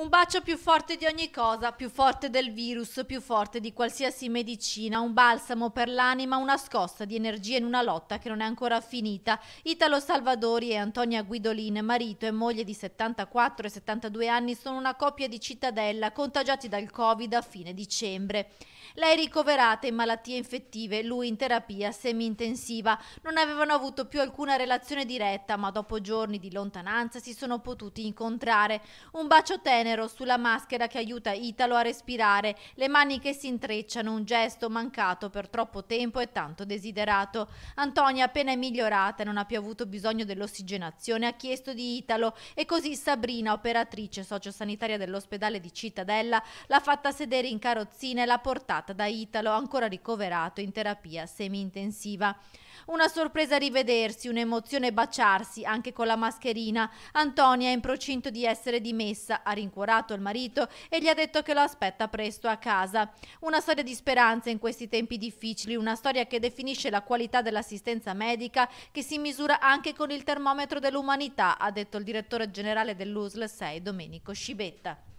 Un bacio più forte di ogni cosa, più forte del virus, più forte di qualsiasi medicina, un balsamo per l'anima, una scossa di energia in una lotta che non è ancora finita. Italo Salvadori e Antonia Guidolin, marito e moglie di 74 e 72 anni, sono una coppia di cittadella contagiati dal Covid a fine dicembre. Lei è ricoverata in malattie infettive, lui in terapia semi-intensiva. Non avevano avuto più alcuna relazione diretta, ma dopo giorni di lontananza si sono potuti incontrare. Un bacio tenero tenero sulla maschera che aiuta Italo a respirare, le mani che si intrecciano, un gesto mancato per troppo tempo e tanto desiderato. Antonia, appena è migliorata e non ha più avuto bisogno dell'ossigenazione, ha chiesto di Italo e così Sabrina, operatrice sociosanitaria dell'ospedale di Cittadella, l'ha fatta sedere in carrozzina e l'ha portata da Italo, ancora ricoverato in terapia semi-intensiva. Una sorpresa rivedersi, un'emozione baciarsi anche con la mascherina. Antonia è in procinto di essere dimessa, a rincuorato rassicurato il marito e gli ha detto che lo aspetta presto a casa. Una storia di speranza in questi tempi difficili, una storia che definisce la qualità dell'assistenza medica che si misura anche con il termometro dell'umanità, ha detto il direttore generale dell'USL 6 Domenico Scibetta.